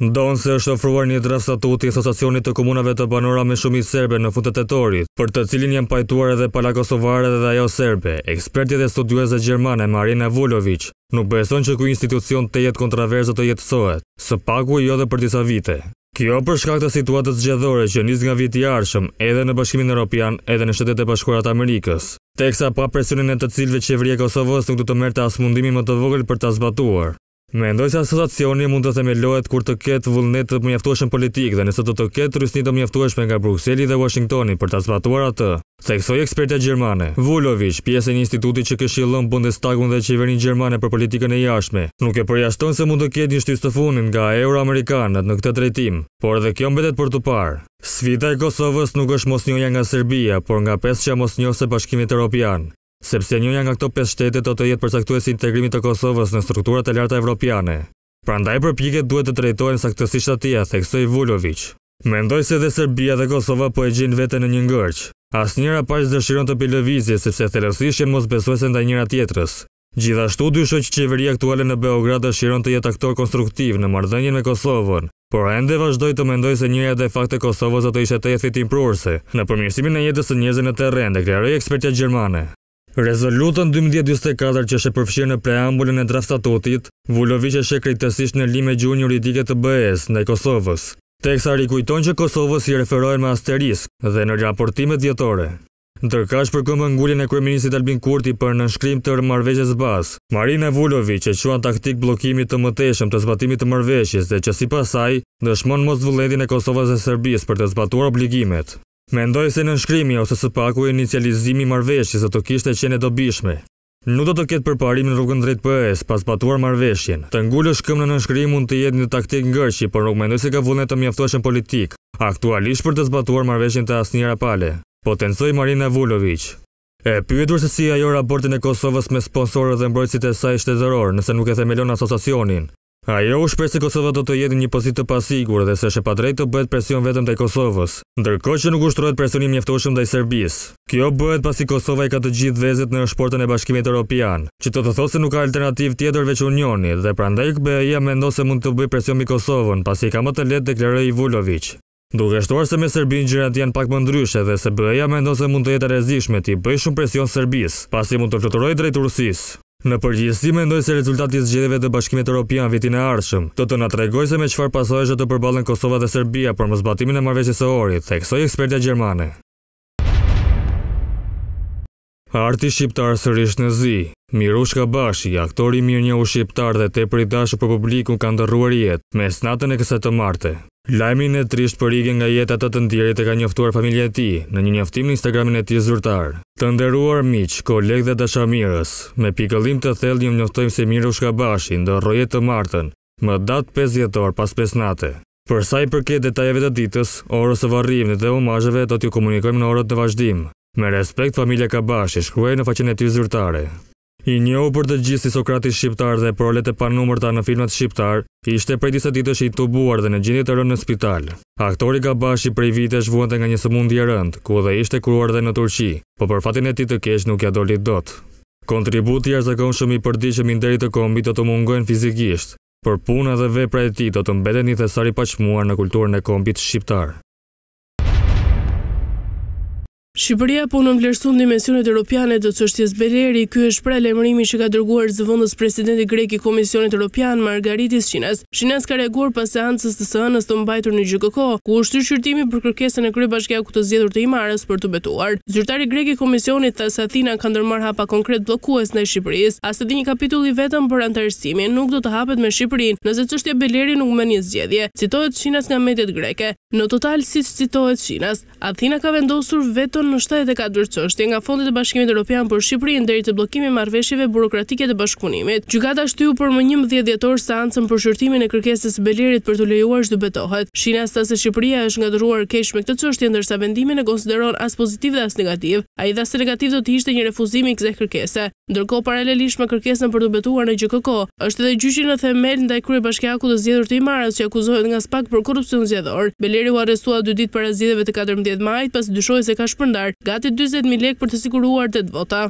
Ndonë se është ofruar një draft statuti i asociacionit të komunave të banora me shumit serbe në fundet e torit, për të cilin janë pajtuar edhe pala Kosovare dhe, dhe ajo serbe, ekspertje dhe studiuese Gjermane Marina Vullovic, nuk beson që ku institucion të jetë kontraverzë të jetësohet, së paku jo dhe për disa vite. Kjo për shkak të situatës gjedhore që njës nga viti arshëm edhe në bashkimin në Europian edhe në shtetet e bashkurat Amerikës, teksa pa presionin e të cilve qeveria Kosovës nuk të të merte as mundimi më të vogël për të zbatuar. Mendoj se asociacioni mund të themelohet kur të ketë vullnet të mjaftueshëm politikë dhe nëse do të ketë rrisni të mjaftueshme nga Bruxelli dhe Washingtoni për ta zbatuar atë. Theksoi eksperta gjermane. Vulovic, pjesë e një instituti që këshillon Bundestagun dhe qeverinë gjermane për politikën e jashtme, nuk e përjashton se mund të ketë një shtys të fundit nga euroamerikanët në këtë drejtim, por edhe kjo mbetet për të parë. Svita e Kosovës nuk është mosnjohja nga Serbia, por nga pesë që mosnjohse Bashkimit Evropian sepse njëja nga këto 5 shtetet do të jetë saktuesi integrimit të Kosovës në strukturat e larta evropiane. Prandaj përpjekjet duhet të drejtohen saktësisht atje, theksoi Vulović. Mendoj se dhe Serbia dhe Kosova po e gjejnë veten në një ngërç. Asnjëra pa dërshiron të pilë sepse sepse thelësisht mos mosbesuese ndaj njëra tjetrës. Gjithashtu dyshoj që qeveria aktuale në Beograd dëshiron të jetë aktor konstruktiv në marrëdhënien me Kosovën, por ende vazhdoi të mendoj se njëra de facto Kosovës do të ishte tetë në përmirësimin e jetës së njerëzve në terren, deklaroi eksperta gjermane. Rezolutën 2024 që është përfshirë në preambullën e draftatutit, Vullovic e shekritësisht në lime gjunjë juridike të bëhes në Kosovës. Teksa rikujton që Kosovës i referohen me asterisk dhe në raportimet djetore. Ndërkash për këmë ngullin e kryeministit Albin Kurti për në të marrëveshjes bazë, Marina Vulović e quan taktik bllokimit të mëteshëm të zbatimit të marrëveshjes dhe që sipas saj dëshmon mos vullnetin e Kosovës dhe Serbisë për të zbatuar obligimet. Mendoj se në nshkrimi ose së paku inicializimi marveshjes se të kishtë e qene dobishme. Nuk do të ketë përparim në rrugën drejt PS pas patuar marveshjen. Të ngullë shkëm në nënshkrim mund të jetë një taktik gërqi, por nuk mendoj se ka vullnet të mjaftoshen politik, aktualisht për të zbatuar marveshjen të asë njëra pale. Potencoj Marina Vullovic. E pyetur se si ajo raportin e Kosovës me sponsorë dhe mbrojtësit e saj shtetëror, nëse nuk e themelon asosacionin, Ajo u shpesi Kosova do të jetë një pozit të pasigur dhe se shë pa drejt të bëhet presion vetëm të i Kosovës, ndërko që nuk ushtrojt presionim njeftoshëm dhe i Serbis. Kjo bëhet pasi Kosova i ka të gjithë vezet në portën e bashkimit Europian, që të të thosë nuk ka alternativ tjetër veç unioni dhe ndajk BEI a mendo se mund të bëjt presion mi Kosovën pasi ka më të letë deklerë i Vulovic. Duke shtuar se me Serbin gjërat janë pak më ndryshe dhe se BEI a mendo se mund të jetë ti bëj shumë presion pasi mund të drejt Në përgjithësi mendoj se rezultati i zgjedhjeve të Bashkimit Evropian vitin e ardhshëm do të na tregojë se me çfarë pasojësh do të përballen Kosova dhe Serbia për mëzbatimin e marrëveshjes së orit, theksoi ekspertja gjermane. Arti shqiptar sërish në zi Mirush Kabashi, aktori mirë një u shqiptar dhe te për i dashë për publiku kanë dërruar jetë, mes natën e këse të marte. Lajmin e trisht për igjen nga jeta të të e ka njoftuar familje ti në një njoftim në Instagramin e ti zyrtar. Të nderuar miq, koleg dhe dashamirës, me pikëllim të thell një njoftojmë se miru shkabashi ndo rojet të martën, më datë 5 jetor pas pesnate. Përsa i përket detajeve të ditës, orës e varrimit dhe omajëve do t'ju komunikojmë në orët të vazhdim. Me respekt, familje Kabashi, shkruaj në faqen e ty zyrtare. I një për të gjithë si Sokrati Shqiptar dhe prolet e panumër në filmat Shqiptar, ishte prej disa ditë është i tubuar dhe në gjindit të rënë në spital. Aktori ka bashkë i prej vite është vuante nga një sëmundje e rëndë, ku dhe ishte kruar dhe në Turqi, po për fatin e ti të kesh nuk ja dolit dot. Kontributi i arzakon shumë i përdi që minderi të kombi të të mungojnë fizikisht, për puna dhe vepra e ti të të mbeden i thesari pashmuar në kulturën e kombit Shqiptar. Shqipëria po në vlerësu në dimensionet europiane të cështjes Beleri, kjo është prej lemërimi që ka dërguar zëvëndës presidenti greki Komisionit Europian Margaritis Shines. Shines ka reaguar pas seancës të sëhënës të mbajtur në GKK, ku është të shqyrtimi për kërkesën e krye bashkja ku të zjedur të imarës për të betuar. Zyrtari greki Komisionit të Athina ka ndërmar hapa konkret blokues në Shqipëris, as të di një kapitull i vetëm për antarësimi nuk do të hapet me Shqipërin, nëse qështje Beleri nuk me një zgjedhje, citohet Shines nga mediet greke. Në total, si citohet Shines, Athina ka vendosur vetën në shtajet e katër çështje nga fondi e Bashkimit Evropian për Shqipërinë deri të bllokimi i marrëveshjeve burokratike të bashkëpunimit. Gjykata shtyu për më 11 dhjetor seancën për shërtimin e kërkesës së Belirit për të lejuar të zbetohet. Shina sa se Shqipëria është ngadruar keq me këtë çështje ndërsa vendimin e konsideron as pozitiv dhe as negativ, ai dha se negativ do të ishte një refuzim i kësaj kërkese. Ndërkohë paralelisht me kërkesën për të zbetuar në GKK, është edhe gjyqi në themel ndaj krye bashkiakut të zgjedhur të Imarës që akuzohet nga SPAK për korrupsion zgjedhor. Beleri u arrestua dy ditë para zgjedhjeve të 14 majit pasi dyshohej se ka shpër ndarë gati 40.000 lek për të sikuruar të dvota.